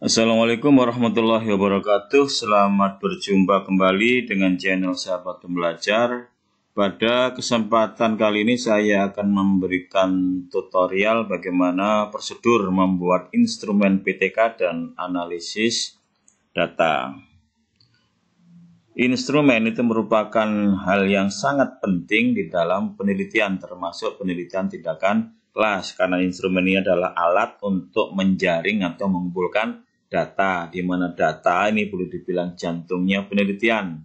Assalamualaikum warahmatullahi wabarakatuh. Selamat berjumpa kembali dengan channel Sahabat Pembelajar. Pada kesempatan kali ini saya akan memberikan tutorial bagaimana prosedur membuat instrumen PTK dan analisis data. Instrumen itu merupakan hal yang sangat penting di dalam penelitian termasuk penelitian tindakan kelas karena instrumen ini adalah alat untuk menjaring atau mengumpulkan data di mana data ini perlu dibilang jantungnya penelitian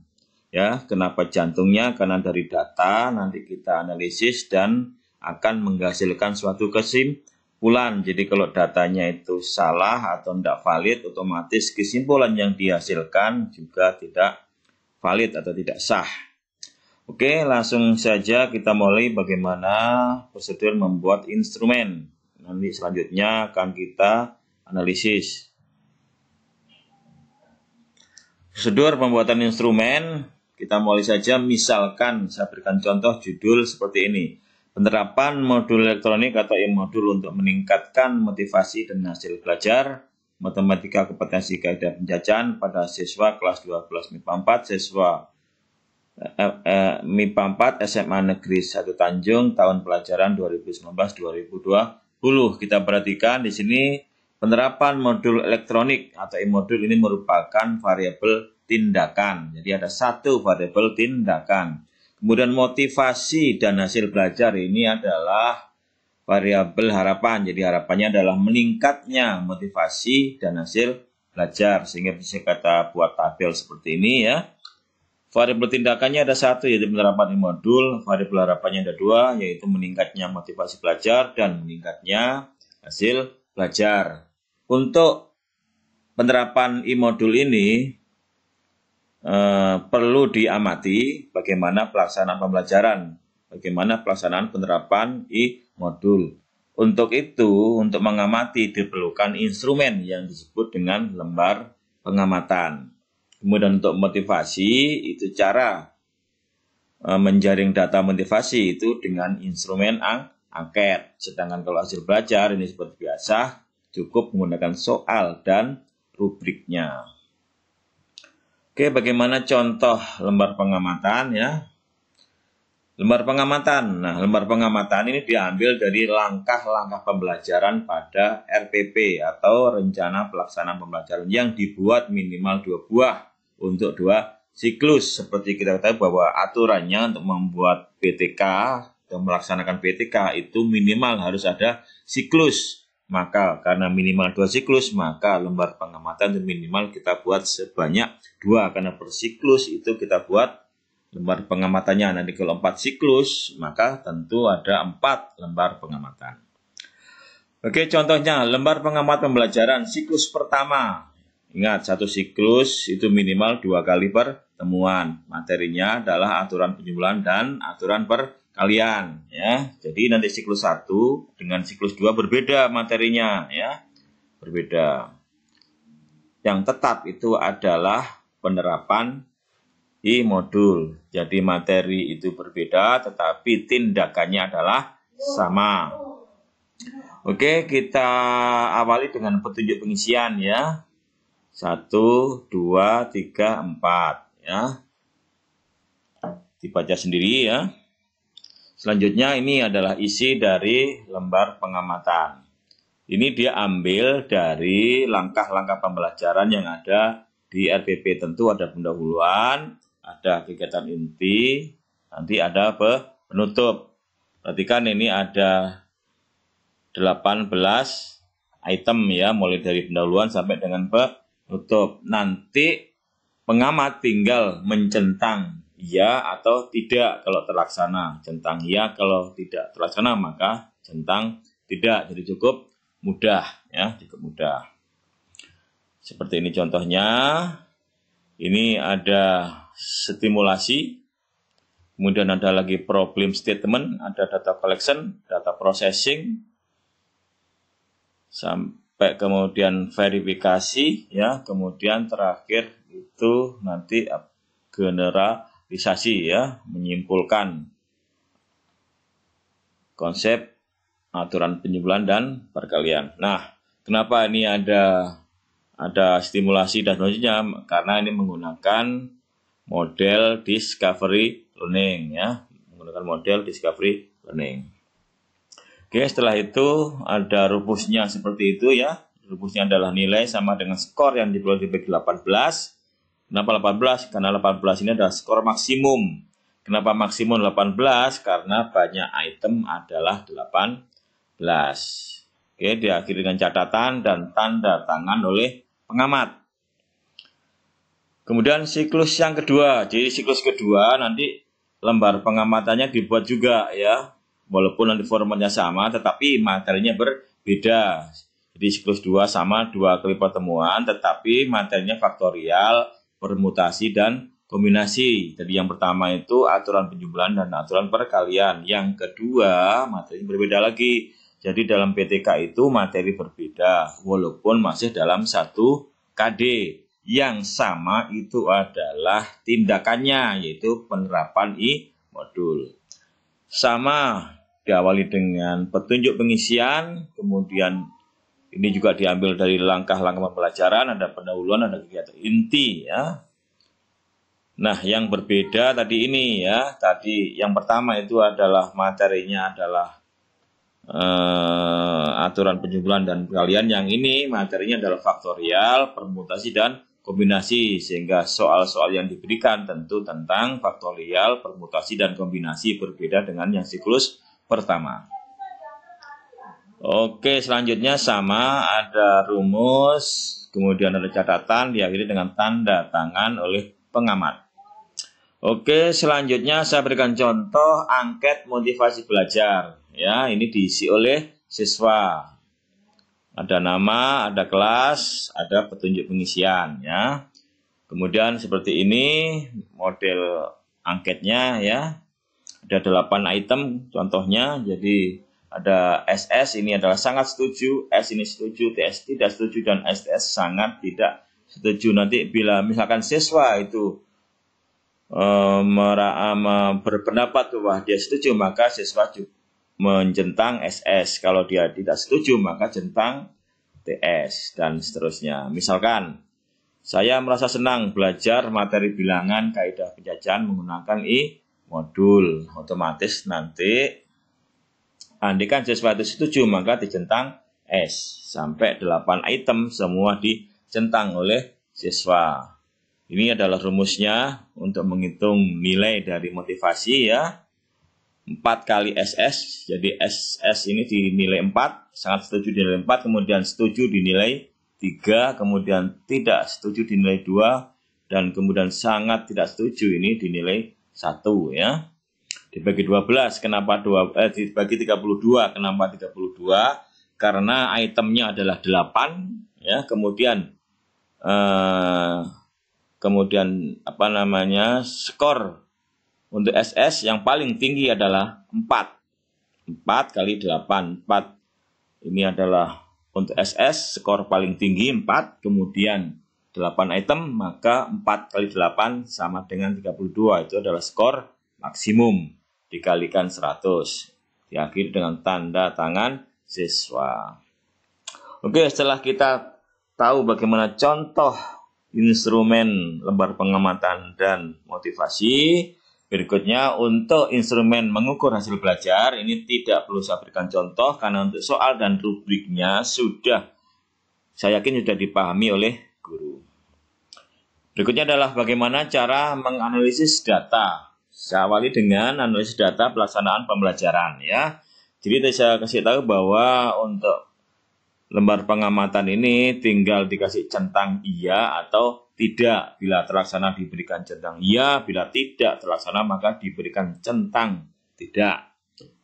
ya kenapa jantungnya karena dari data nanti kita analisis dan akan menghasilkan suatu kesimpulan jadi kalau datanya itu salah atau tidak valid otomatis kesimpulan yang dihasilkan juga tidak valid atau tidak sah Oke langsung saja kita mulai bagaimana prosedur membuat instrumen nanti selanjutnya akan kita analisis prosedur pembuatan instrumen kita mulai saja misalkan saya berikan contoh judul seperti ini penerapan modul elektronik atau e-modul untuk meningkatkan motivasi dan hasil belajar matematika kompetensi kaidah penjajahan pada siswa kelas 12 MIPA 4 siswa eh, eh MIPA 4 SMA Negeri 1 Tanjung tahun pelajaran 2019-2020 kita perhatikan di sini Penerapan modul elektronik atau e-modul ini merupakan variabel tindakan. Jadi ada satu variabel tindakan. Kemudian motivasi dan hasil belajar ini adalah variabel harapan. Jadi harapannya adalah meningkatnya motivasi dan hasil belajar. Sehingga bisa kata buat tabel seperti ini ya. Variabel tindakannya ada satu yaitu penerapan e modul, variabel harapannya ada dua yaitu meningkatnya motivasi belajar dan meningkatnya hasil belajar. Untuk penerapan e-modul ini eh, perlu diamati bagaimana pelaksanaan pembelajaran, bagaimana pelaksanaan penerapan e-modul. Untuk itu, untuk mengamati diperlukan instrumen yang disebut dengan lembar pengamatan. Kemudian untuk motivasi, itu cara eh, menjaring data motivasi itu dengan instrumen angket. Sedangkan kalau hasil belajar ini seperti biasa, Cukup menggunakan soal dan rubriknya. Oke, bagaimana contoh lembar pengamatan ya? Lembar pengamatan. Nah, lembar pengamatan ini diambil dari langkah-langkah pembelajaran pada RPP atau Rencana Pelaksanaan Pembelajaran yang dibuat minimal dua buah untuk dua siklus. Seperti kita tahu bahwa aturannya untuk membuat PTK atau melaksanakan PTK itu minimal harus ada siklus. Maka karena minimal dua siklus, maka lembar pengamatan itu minimal kita buat sebanyak dua. Karena per siklus itu kita buat lembar pengamatannya. Nanti kalau empat siklus, maka tentu ada empat lembar pengamatan. Oke, contohnya lembar pengamat pembelajaran siklus pertama. Ingat, satu siklus itu minimal dua kali pertemuan. Materinya adalah aturan penjumlahan dan aturan per kalian ya. Jadi nanti siklus 1 dengan siklus 2 berbeda materinya ya. Berbeda. Yang tetap itu adalah penerapan di modul. Jadi materi itu berbeda tetapi tindakannya adalah sama. Oke, kita awali dengan petunjuk pengisian ya. 1 2 3 4 ya. Dibaca sendiri ya. Selanjutnya ini adalah isi dari lembar pengamatan. Ini dia ambil dari langkah-langkah pembelajaran yang ada di RPP. Tentu ada pendahuluan, ada kegiatan inti, nanti ada penutup. Perhatikan ini ada 18 item ya, mulai dari pendahuluan sampai dengan penutup. Nanti pengamat tinggal mencentang ya atau tidak kalau terlaksana, centang ya kalau tidak terlaksana maka centang tidak. Jadi cukup mudah ya, cukup mudah. Seperti ini contohnya. Ini ada stimulasi, kemudian ada lagi problem statement, ada data collection, data processing, sampai kemudian verifikasi, ya, kemudian terakhir itu nanti generasi risasi ya, menyimpulkan konsep aturan penyimpulan dan perkalian. Nah, kenapa ini ada ada stimulasi dan seterusnya? Karena ini menggunakan model discovery learning ya, menggunakan model discovery learning. Oke, setelah itu ada rumusnya seperti itu ya. Rumusnya adalah nilai sama dengan skor yang diperoleh di bagi 18 Kenapa 18? Karena 18 ini adalah skor maksimum. Kenapa maksimum 18? Karena banyak item adalah 18. Oke, diakhiri dengan catatan dan tanda tangan oleh pengamat. Kemudian siklus yang kedua. Jadi siklus kedua nanti lembar pengamatannya dibuat juga ya. Walaupun nanti formatnya sama tetapi materinya berbeda. Jadi siklus 2 sama dua kali pertemuan tetapi materinya faktorial permutasi dan kombinasi. Jadi yang pertama itu aturan penjumlahan dan aturan perkalian. Yang kedua, materi berbeda lagi. Jadi dalam PTK itu materi berbeda walaupun masih dalam satu KD. Yang sama itu adalah tindakannya yaitu penerapan I modul. Sama diawali dengan petunjuk pengisian, kemudian ini juga diambil dari langkah-langkah pembelajaran, ada pendahuluan, ada kegiatan inti ya. Nah, yang berbeda tadi ini ya, tadi yang pertama itu adalah materinya adalah eh, aturan penjumlahan dan kalian yang ini materinya adalah faktorial, permutasi dan kombinasi sehingga soal-soal yang diberikan tentu tentang faktorial, permutasi dan kombinasi berbeda dengan yang siklus pertama. Oke, selanjutnya sama ada rumus, kemudian ada catatan diakhiri dengan tanda tangan oleh pengamat. Oke, selanjutnya saya berikan contoh angket motivasi belajar. Ya, ini diisi oleh siswa. Ada nama, ada kelas, ada petunjuk pengisian ya. Kemudian seperti ini model angketnya ya. Ada delapan item contohnya, jadi ada SS ini adalah sangat setuju, S ini setuju, TS tidak setuju dan STS sangat tidak setuju. Nanti bila misalkan siswa itu um, berpendapat bahwa dia setuju maka siswa juga menjentang SS. Kalau dia tidak setuju maka jentang TS dan seterusnya. Misalkan saya merasa senang belajar materi bilangan kaidah penjajahan menggunakan i modul. Otomatis nanti Andikan sesuatu setuju maka dicentang S sampai 8 item semua dicentang oleh siswa. Ini adalah rumusnya untuk menghitung nilai dari motivasi ya. 4 kali SS, jadi SS ini dinilai 4, sangat setuju dinilai 4, kemudian setuju dinilai 3, kemudian tidak setuju dinilai 2, dan kemudian sangat tidak setuju ini dinilai 1 ya dibagi 12 kenapa 2 eh, dibagi 32 kenapa 32 karena itemnya adalah 8 ya kemudian eh, kemudian apa namanya skor untuk SS yang paling tinggi adalah 4 4 kali 8 4 ini adalah untuk SS skor paling tinggi 4 kemudian 8 item maka 4 kali 8 sama dengan 32 itu adalah skor maksimum dikalikan 100 diakhiri dengan tanda tangan siswa. Oke, setelah kita tahu bagaimana contoh instrumen lembar pengamatan dan motivasi, berikutnya untuk instrumen mengukur hasil belajar ini tidak perlu saya berikan contoh karena untuk soal dan rubriknya sudah saya yakin sudah dipahami oleh guru. Berikutnya adalah bagaimana cara menganalisis data saya awali dengan analisis data pelaksanaan pembelajaran ya. Jadi saya kasih tahu bahwa untuk lembar pengamatan ini tinggal dikasih centang iya atau tidak. Bila terlaksana diberikan centang iya, bila tidak terlaksana maka diberikan centang tidak.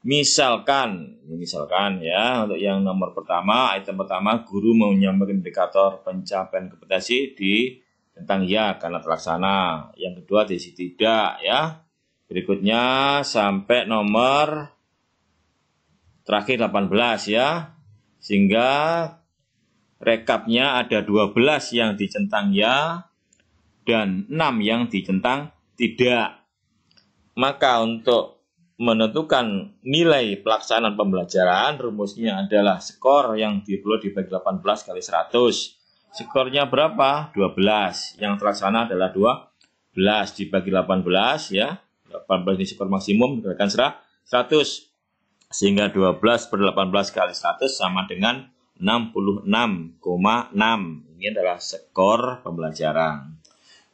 Misalkan, misalkan ya untuk yang nomor pertama, item pertama guru mau menyampaikan indikator pencapaian kompetensi di tentang ya karena terlaksana. Yang kedua diisi tidak ya. Berikutnya sampai nomor terakhir 18 ya. Sehingga rekapnya ada 12 yang dicentang ya dan 6 yang dicentang tidak. Maka untuk menentukan nilai pelaksanaan pembelajaran rumusnya adalah skor yang di dibagi 18 kali 100. Skornya berapa? 12. Yang terlaksana adalah 12 dibagi 18 ya. 18 super maksimum maksimum serah 100 sehingga 12 per 18 kali 100 sama dengan 66,6 ini adalah skor pembelajaran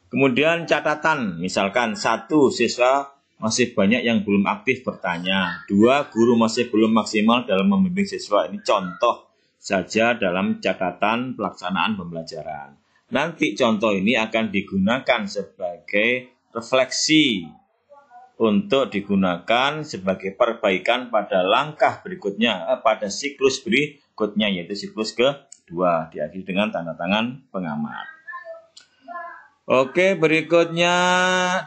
kemudian catatan misalkan satu siswa masih banyak yang belum aktif bertanya dua guru masih belum maksimal dalam membimbing siswa ini contoh saja dalam catatan pelaksanaan pembelajaran nanti contoh ini akan digunakan sebagai refleksi untuk digunakan sebagai perbaikan pada langkah berikutnya, eh, pada siklus berikutnya, yaitu siklus ke kedua, diakhiri dengan tanda tangan pengamat. Oke, berikutnya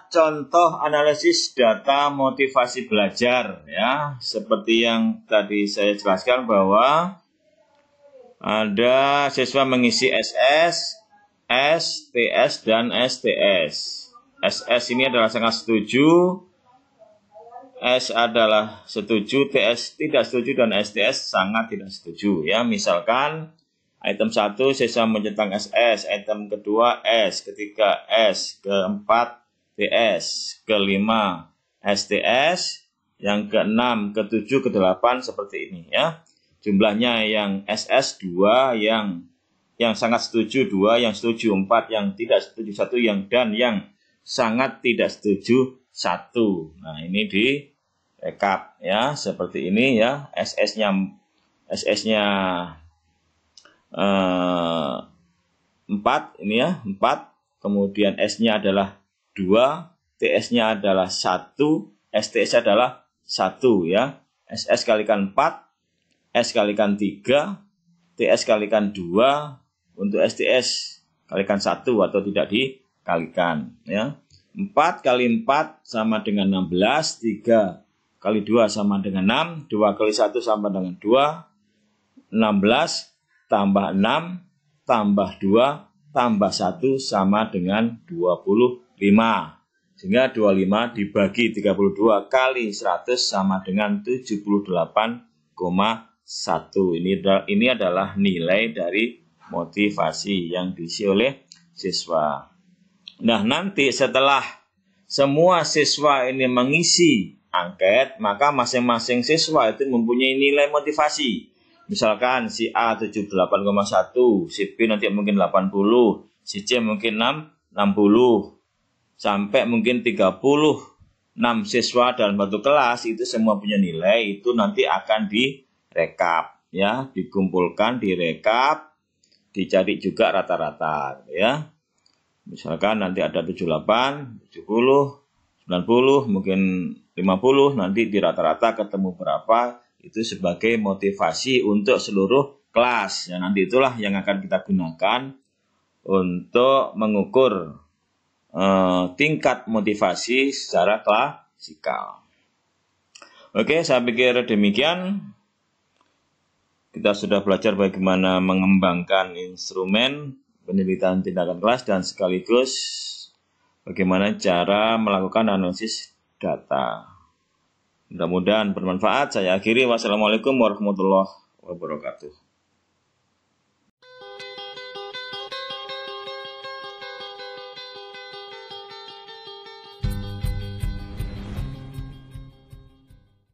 contoh analisis data motivasi belajar ya. Seperti yang tadi saya jelaskan bahwa ada siswa mengisi SS, sts dan STS. SS ini adalah sangat setuju, S adalah setuju, TS tidak setuju, dan STS sangat tidak setuju. Ya, misalkan item 1 sisa mencetak SS, item kedua S, ketiga S, keempat TS, kelima STS, yang keenam, ketujuh, kedelapan seperti ini ya. Jumlahnya yang SS 2, yang yang sangat setuju 2, yang setuju 4, yang tidak setuju 1, yang dan yang sangat tidak setuju satu. Nah, ini di rekap ya seperti ini ya SS-nya SS-nya eh, 4 ini ya 4 kemudian S-nya adalah 2 TS-nya adalah 1 STS adalah 1 ya SS kalikan 4 S kalikan 3 TS kalikan 2 untuk STS kalikan 1 atau tidak dikalikan ya 4 kali 4 sama dengan 16 3 kali 2 sama dengan 6, 2 kali 1 sama dengan 2, 16 tambah 6 tambah 2 tambah 1 sama dengan 25. Sehingga 25 dibagi 32 kali 100 sama dengan 78,1. Ini ini adalah nilai dari motivasi yang diisi oleh siswa. Nah, nanti setelah semua siswa ini mengisi angket, maka masing-masing siswa itu mempunyai nilai motivasi. Misalkan si A 78,1, si B nanti mungkin 80, si C mungkin 6, 60, sampai mungkin 30, 6 siswa dalam satu kelas itu semua punya nilai, itu nanti akan direkap, ya, dikumpulkan, direkap, dicari juga rata-rata, ya. Misalkan nanti ada 78, 70, 90, mungkin 50 nanti di rata-rata ketemu berapa itu sebagai motivasi untuk seluruh kelas. Ya, nanti itulah yang akan kita gunakan untuk mengukur eh, tingkat motivasi secara klasikal. Oke, saya pikir demikian. Kita sudah belajar bagaimana mengembangkan instrumen penelitian tindakan kelas dan sekaligus bagaimana cara melakukan analisis data. Mudah-mudahan bermanfaat. Saya akhiri. Wassalamualaikum warahmatullahi wabarakatuh.